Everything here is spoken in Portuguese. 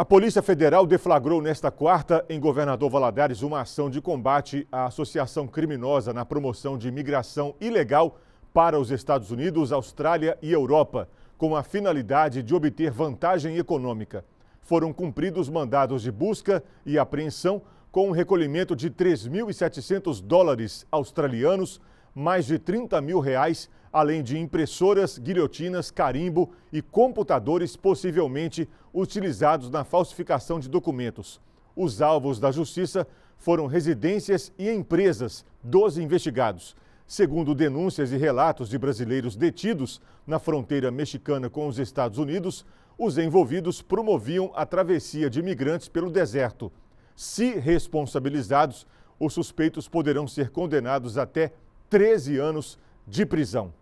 A Polícia Federal deflagrou nesta quarta, em Governador Valadares, uma ação de combate à associação criminosa na promoção de imigração ilegal para os Estados Unidos, Austrália e Europa, com a finalidade de obter vantagem econômica. Foram cumpridos mandados de busca e apreensão com um recolhimento de 3.700 dólares australianos, mais de 30 mil reais além de impressoras, guilhotinas, carimbo e computadores possivelmente utilizados na falsificação de documentos. Os alvos da justiça foram residências e empresas dos investigados. Segundo denúncias e relatos de brasileiros detidos na fronteira mexicana com os Estados Unidos, os envolvidos promoviam a travessia de imigrantes pelo deserto. Se responsabilizados, os suspeitos poderão ser condenados até 13 anos de prisão.